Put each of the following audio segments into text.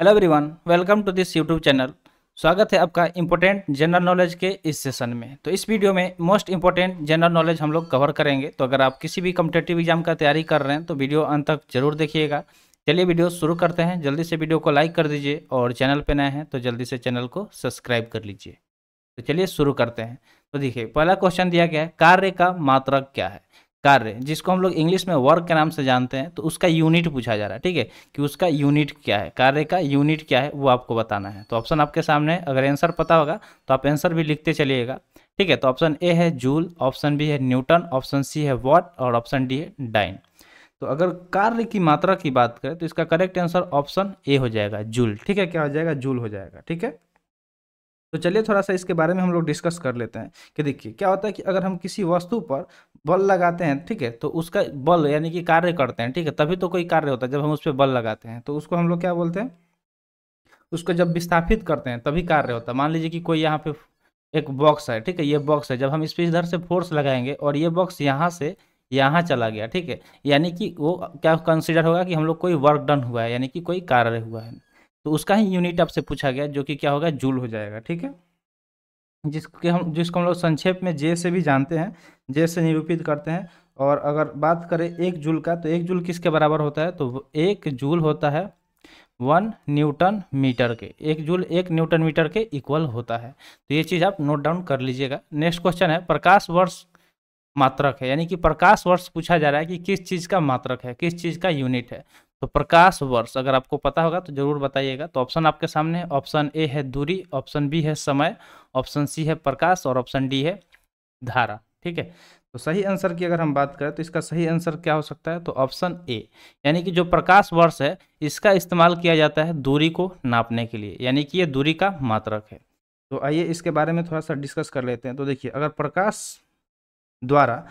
hello everyone welcome to this YouTube channel स्वागत है आपका इम्पोर्टेंट जनरल नॉलेज के इस सेशन में तो इस वीडियो में मोस्ट इंपॉर्टेंट जनरल नॉलेज हम लोग कवर करेंगे तो अगर आप किसी भी कम्पिटेटिव एग्जाम का तैयारी कर रहे हैं तो वीडियो अंत तक जरूर देखिएगा चलिए वीडियो शुरू करते हैं जल्दी से वीडियो को लाइक कर दीजिए और चैनल पर नए हैं तो जल्दी से चैनल को सब्सक्राइब कर लीजिए तो चलिए शुरू करते हैं तो देखिए पहला क्वेश्चन दिया गया है कार्य का मात्रक क्या है कार्य जिसको हम लोग इंग्लिश में वर्क के नाम से जानते हैं तो उसका यूनिट पूछा जा रहा है ठीक है कि उसका यूनिट क्या है कार्य का यूनिट क्या है वो आपको बताना है तो ऑप्शन आपके सामने है अगर आंसर पता होगा तो आप आंसर भी लिखते चलिएगा ठीक है तो ऑप्शन ए है जूल ऑप्शन बी है न्यूटन ऑप्शन सी है वॉट और ऑप्शन डी है डाइन तो अगर कार्य की मात्रा की बात करें तो इसका करेक्ट आंसर ऑप्शन ए हो जाएगा जूल ठीक है क्या हो जाएगा जूल हो जाएगा ठीक है तो चलिए थोड़ा सा इसके बारे में हम लोग डिस्कस कर लेते हैं कि देखिए क्या होता है कि अगर हम किसी वस्तु पर बल लगाते हैं ठीक है तो उसका बल यानी कि कार्य करते हैं ठीक है तभी तो कोई कार्य होता है जब हम उस पर बल लगाते हैं तो उसको हम लोग क्या बोलते हैं उसको जब विस्थापित करते हैं तभी कार्य होता है मान लीजिए कि कोई यहाँ पे एक बॉक्स है ठीक है ये बॉक्स है जब हम इस पर इधर से फोर्स लगाएंगे और ये बॉक्स यहाँ से यहाँ चला गया ठीक है यानी कि वो क्या कंसिडर होगा कि हम लोग कोई वर्क डन हुआ है यानी कि कोई कार्य हुआ है तो उसका ही यूनिट आपसे पूछा गया जो कि क्या होगा जूल हो जाएगा ठीक है जिसके हम जिसको हम लोग संक्षेप में जे से भी जानते हैं जे से निरूपित करते हैं और अगर बात करें एक जूल का तो एक जूल किसके बराबर होता है तो एक जूल होता है वन न्यूटन मीटर के एक जूल एक न्यूटन मीटर के इक्वल होता है तो ये चीज़ आप नोट डाउन कर लीजिएगा नेक्स्ट क्वेश्चन है प्रकाश वर्ष मात्रक है यानी कि प्रकाश वर्ष पूछा जा रहा है कि किस चीज़ का मात्रक है किस चीज़ का यूनिट है तो प्रकाश वर्ष अगर आपको पता होगा तो जरूर बताइएगा तो ऑप्शन आपके सामने है ऑप्शन ए है दूरी ऑप्शन बी है समय ऑप्शन सी है प्रकाश और ऑप्शन डी है धारा ठीक है तो सही आंसर की अगर हम बात करें तो इसका सही आंसर क्या हो सकता है तो ऑप्शन ए यानी कि जो प्रकाश वर्ष है इसका इस्तेमाल किया जाता है दूरी को नापने के लिए यानी कि ये दूरी का मात्रक है तो आइए इसके बारे में थोड़ा सा डिस्कस कर लेते हैं तो देखिए अगर प्रकाश द्वारा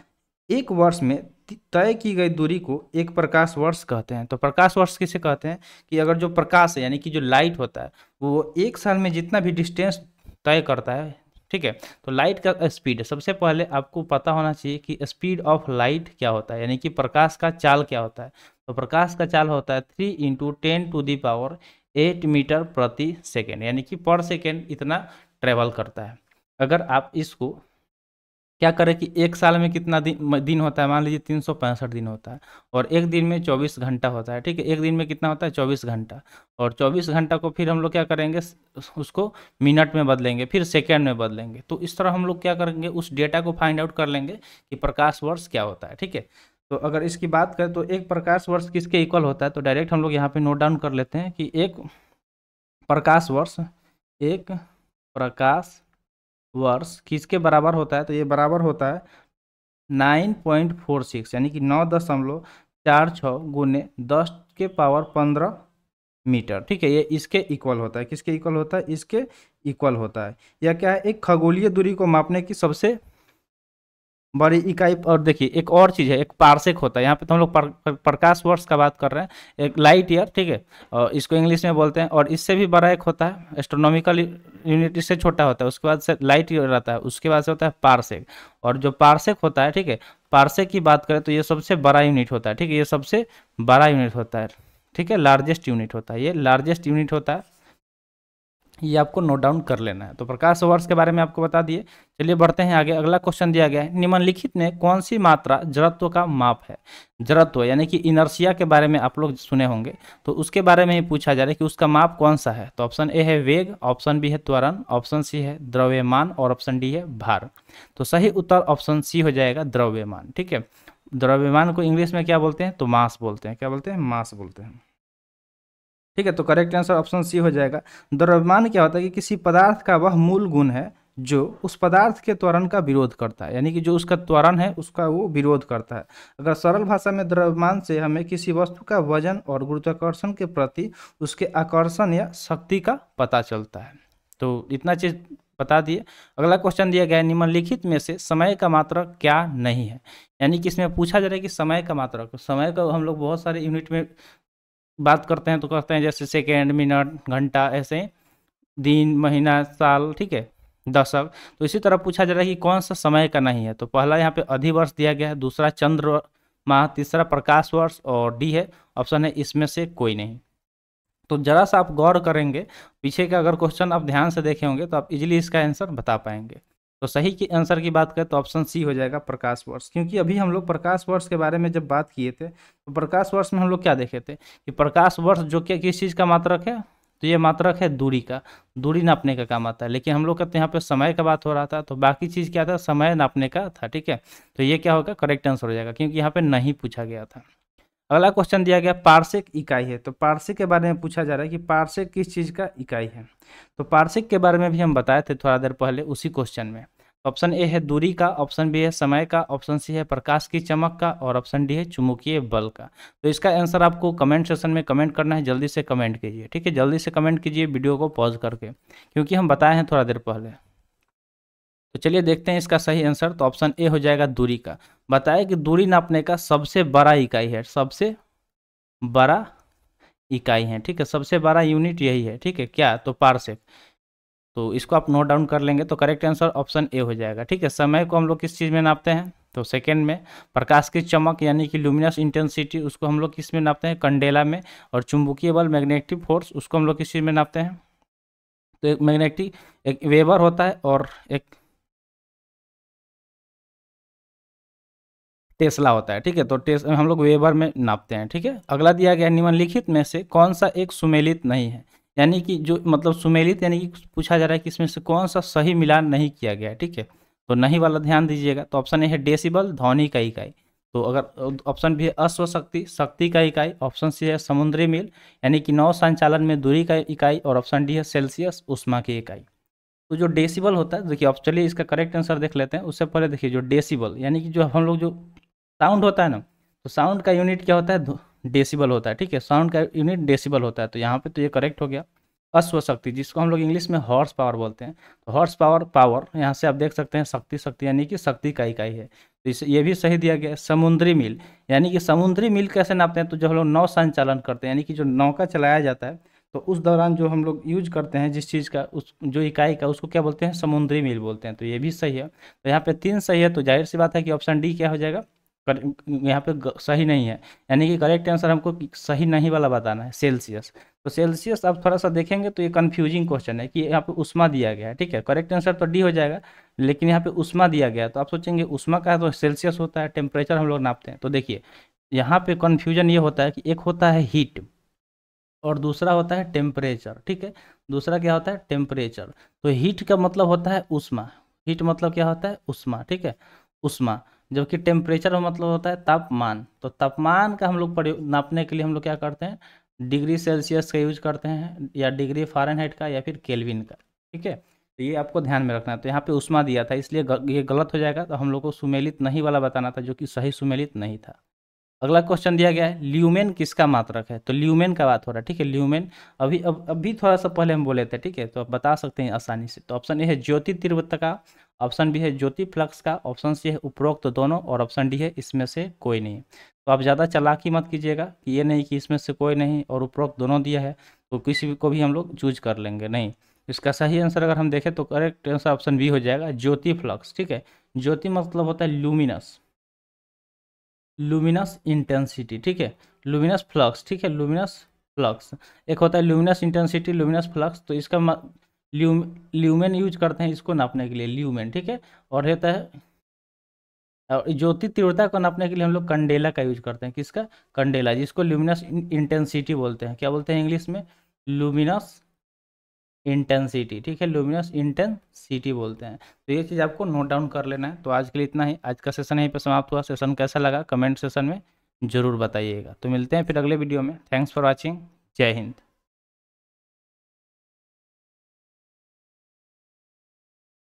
एक वर्ष में तय की गई दूरी को एक प्रकाश वर्ष कहते हैं तो प्रकाश वर्ष किसे कहते हैं कि अगर जो प्रकाश है यानी कि जो लाइट होता है वो एक साल में जितना भी डिस्टेंस तय करता है ठीक है तो लाइट का स्पीड सबसे पहले आपको पता होना चाहिए कि स्पीड ऑफ लाइट क्या होता है यानी कि प्रकाश का चाल क्या होता है तो प्रकाश का चाल होता है three into ten to the power eight metre प्रति सेकेंड यानी कि पर सेकेंड इतना ट्रेवल करता है अगर आप इसको क्या करें कि एक साल में कितना दिन दिन होता है मान लीजिए तीन सौ पैंसठ दिन होता है और एक दिन में चौबीस घंटा होता है ठीक है एक दिन में कितना होता है चौबीस घंटा और चौबीस घंटा को फिर हम लोग क्या करेंगे उसको मिनट में बदलेंगे फिर सेकेंड में बदलेंगे तो इस तरह हम लोग क्या करेंगे उस डेटा को फाइंड आउट कर लेंगे कि प्रकाश वर्ष क्या होता है ठीक है तो अगर इसकी बात करें तो एक प्रकाश वर्ष किसके इक्वल होता है तो डायरेक्ट हम लोग यहाँ पे नोट डाउन कर लेते हैं कि एक प्रकाश वर्ष एक प्रकाश वर्ष किसके बराबर होता है तो ये बराबर होता है नाइन पॉइंट फोर सिक्स यानी कि नौ दशमलव चार छः गुने दस के पावर पंद्रह मीटर ठीक है ये इसके इक्वल होता है किसके इक्वल होता है इसके इक्वल होता है यह क्या है एक खगोलीय दूरी को मापने की सबसे बड़ी इकाई और देखिए एक और चीज़ है एक पार्सेक होता है यहाँ पे तो हम लोग प्रकाश वर्ष का बात कर रहे हैं एक लाइट ईयर ठीक है और इसको इंग्लिश में बोलते हैं और इससे भी बड़ा एक होता है एस्ट्रोनॉमिकल यूनिट इससे छोटा होता है उसके बाद से लाइट ईयर रहता है उसके बाद से होता है पार्सेक और जो पार्सेक होता है ठीक है पार्सेक की बात करें तो ये सबसे बड़ा यूनिट होता है ठीक है ये सबसे बड़ा यूनिट होता है ठीक है लार्जेस्ट यूनिट होता है ये लार्जेस्ट यूनिट होता है ये आपको नोट डाउन कर लेना है तो प्रकाश वर्ष के बारे में आपको बता दिए चलिए बढ़ते हैं आगे अगला क्वेश्चन दिया गया है निम्नलिखित में कौन सी मात्रा जड़त्व का माप है जड़त्व यानी कि इनर्सिया के बारे में आप लोग सुने होंगे तो उसके बारे में ही पूछा जा रहा है कि उसका माप कौन सा है तो ऑप्शन ए है वेग ऑप्शन बी है त्वरण ऑप्शन सी है द्रव्यमान और ऑप्शन डी है भार तो सही उत्तर ऑप्शन सी हो जाएगा द्रव्यमान ठीक है द्रव्यमान को इंग्लिश में क्या बोलते हैं तो मास बोलते हैं क्या बोलते हैं मास बोलते हैं ठीक है तो करेक्ट आंसर ऑप्शन सी हो जाएगा द्रव्यमान क्या होता है कि किसी पदार्थ का वह मूल गुण है जो उस पदार्थ के त्वरण का विरोध करता है यानी कि जो उसका त्वरण है उसका वो विरोध करता है अगर सरल भाषा में द्रव्यमान से हमें किसी वस्तु का वजन और गुरुत्वाकर्षण के प्रति उसके आकर्षण या शक्ति का पता चलता है तो इतना चीज़ बता दिए अगला क्वेश्चन दिया गया है निम्नलिखित में से समय का मात्रक क्या नहीं है यानी कि इसमें पूछा जा रहा है कि समय का मात्रक समय का हम लोग बहुत सारे यूनिट में बात करते हैं तो कहते हैं जैसे सेकेंड मिनट घंटा ऐसे दिन महीना साल ठीक है दशक तो इसी तरह पूछा जा रहा है कि कौन सा समय का नहीं है तो पहला यहाँ पे अधिवर्ष दिया गया है दूसरा चंद्र माह तीसरा प्रकाश वर्ष और डी है ऑप्शन है इसमें से कोई नहीं तो जरा सा आप गौर करेंगे पीछे का अगर क्वेश्चन आप ध्यान से देखे होंगे तो आप इजीली इसका आंसर बता पाएंगे तो सही के आंसर की बात करें तो ऑप्शन सी हो जाएगा प्रकाश वर्ष क्योंकि अभी हम लोग प्रकाश वर्ष के बारे में जब बात किए थे तो प्रकाश वर्ष में हम लोग क्या देखे थे कि प्रकाश वर्ष जो क्या किस चीज़ का मात्रक है तो ये मात्रक है दूरी का दूरी नापने का काम आता है लेकिन हम लोग का यहाँ पे समय का बात हो रहा था तो बाकी चीज़ क्या था समय नापने का था ठीक है तो ये क्या होगा करेक्ट आंसर हो जाएगा क्योंकि यहाँ पर नहीं पूछा गया था अगला क्वेश्चन दिया गया पार्सिक इकाई है तो पार्सिक के बारे में पूछा जा रहा है कि पार्सिक किस चीज़ का इकाई है तो पार्शिक के बारे में भी हम बताए थे थोड़ा देर पहले उसी क्वेश्चन में ऑप्शन ए है दूरी का ऑप्शन बी है समय का ऑप्शन सी है प्रकाश की चमक का और ऑप्शन डी है चुमुकीय बल का तो इसका आंसर आपको कमेंट सेशन में कमेंट करना है जल्दी से कमेंट कीजिए ठीक है जल्दी से कमेंट कीजिए वीडियो को पॉज करके क्योंकि हम बताए हैं थोड़ा देर पहले तो चलिए देखते हैं इसका सही आंसर तो ऑप्शन ए हो जाएगा दूरी का बताया कि दूरी नापने का सबसे बड़ा इकाई है सबसे बड़ा इकाई है ठीक है सबसे बड़ा यूनिट यही है ठीक है क्या तो पारसेक तो इसको आप नोट डाउन कर लेंगे तो करेक्ट आंसर ऑप्शन ए हो जाएगा ठीक है समय को हम लोग किस चीज़ में नापते हैं तो सेकेंड में प्रकाश की चमक यानी कि ल्यूमिनस इंटेंसिटी उसको हम लोग किस में नापते हैं कंडेला में और चुंबकीय बल मैग्नेटिक फोर्स उसको हम लोग किस चीज़ में नापते हैं तो एक मैग्नेटिक एक वेबर होता है और एक टेस्ला होता है ठीक है तो टेस हम लोग वेबर में नापते हैं ठीक है अगला दिया गया निम्नलिखित में से कौन सा एक सुमेलित नहीं है यानी कि जो मतलब सुमेलित यानी कि पूछा जा रहा है कि इसमें से कौन सा सही मिलान नहीं किया गया ठीक है तो नहीं वाला ध्यान दीजिएगा तो ऑप्शन ए है डेसिबल ध्वनि का इकाई तो अगर ऑप्शन भी है अश्वशक्ति शक्ति का इकाई ऑप्शन सी है समुद्री मिल यानी कि नौ संचालन में दूरी का इकाई और ऑप्शन डी है सेल्सियस उष्मा की इकाई तो जो डेसिबल होता है देखिए ऑप्शन चलिए इसका करेक्ट आंसर देख लेते हैं उससे पहले देखिए जो डेसिबल यानी कि जो हम लोग जो साउंड होता है ना तो साउंड का यूनिट क्या होता है डेसिबल होता है ठीक है साउंड का यूनिट डेसिबल होता है तो यहाँ पे तो ये करेक्ट हो गया अश्व शक्ति जिसको हम लोग इंग्लिश में हॉर्स पावर बोलते हैं तो हॉर्स पावर पावर यहाँ से आप देख सकते हैं शक्ति शक्ति यानी कि शक्ति का इकाई है तो इसे ये भी सही दिया गया समुद्री मिल यानी कि समुद्री मिल कैसे नापते हैं तो जो हम लोग नौ संचालन करते हैं यानी कि जो नौका चलाया जाता है तो उस दौरान जो हम लोग यूज करते हैं जिस चीज़ का उस जो इकाई का उसको क्या बोलते हैं समुद्री मिल बोलते हैं तो ये भी सही है तो यहाँ पर तीन सही है तो जाहिर सी बात है कि ऑप्शन डी क्या हो जाएगा यहाँ पे सही नहीं है यानी कि करेक्ट आंसर हमको सही नहीं वाला बताना है सेल्सियस तो सेल्सियस आप थोड़ा सा देखेंगे तो ये कन्फ्यूजिंग क्वेश्चन है कि यहाँ पे उष्मा दिया गया है ठीक है करेक्ट आंसर तो डी हो जाएगा लेकिन यहाँ पे उष्मा दिया गया तो आप सोचेंगे उष्मा का तो सेल्सियस होता है टेम्परेचर हम लोग नापते हैं तो देखिए यहाँ पे कन्फ्यूजन ये होता है कि एक होता है हीट और दूसरा होता है टेम्परेचर ठीक है दूसरा क्या होता है टेम्परेचर तो हीट का मतलब होता है उष्मा हीट मतलब क्या होता है उष्मा ठीक है उष्मा जबकि टेम्परेचर मतलब होता है तापमान तो तापमान का हम लोग प्रयोग नापने के लिए हम लोग क्या करते हैं डिग्री सेल्सियस का यूज करते हैं या डिग्री फारेनहाइट का या फिर केल्विन का ठीक है तो ये आपको ध्यान में रखना है तो यहाँ पे उष्मा दिया था इसलिए ये गलत हो जाएगा तो हम लोग को सुमेलित नहीं वाला बताना था जो कि सही सुमेलित नहीं था अगला क्वेश्चन दिया गया है ल्यूमेन किसका मात्रक है तो ल्यूमेन का बात हो रहा है ठीक है ल्यूमेन अभी अब अभी थोड़ा सा पहले हम बोले थे ठीक है तो आप बता सकते हैं आसानी से तो ऑप्शन ए है ज्योति तीव्रता का ऑप्शन बी है ज्योति फ्लक्स का ऑप्शन सी है उपरोक्त तो दोनों और ऑप्शन डी है इसमें से कोई नहीं तो आप ज़्यादा चलाकी मत कीजिएगा कि ये नहीं कि इसमें से कोई नहीं और उपरोक्त दोनों दिया है तो किसी को भी हम लोग चूज कर लेंगे नहीं इसका सही आंसर अगर हम देखें तो करेक्ट आंसर ऑप्शन बी हो जाएगा ज्योति फ्लक्स ठीक है ज्योति मतलब होता है ल्यूमिनस लुमिनस इंटेंसिटी ठीक है लुमिनस फ्लक्स ठीक है लुमिनस फ्लक्स एक होता है लुमिनस इंटेंसिटी लुमिनस फ्लक्स तो इसका ल्यूम ल्यूमेन यूज करते हैं इसको नापने के लिए ल्यूमेन ठीक है और रहता है और ज्योति तीव्रता को नापने के लिए हम लोग कंडेला का यूज करते हैं किसका कंडेला जिसको ल्यूमिनस इंटेंसिटी बोलते हैं क्या बोलते हैं इंग्लिश में लुमिनस इंटेंसिटी ठीक है लुमिनस इंटेंसिटी बोलते हैं तो ये चीज़ आपको नोट डाउन कर लेना है तो आज के लिए इतना ही आज का सेशन यहीं पर समाप्त हुआ सेशन कैसा लगा कमेंट सेशन में ज़रूर बताइएगा तो मिलते हैं फिर अगले वीडियो में थैंक्स फॉर वॉचिंग जय हिंद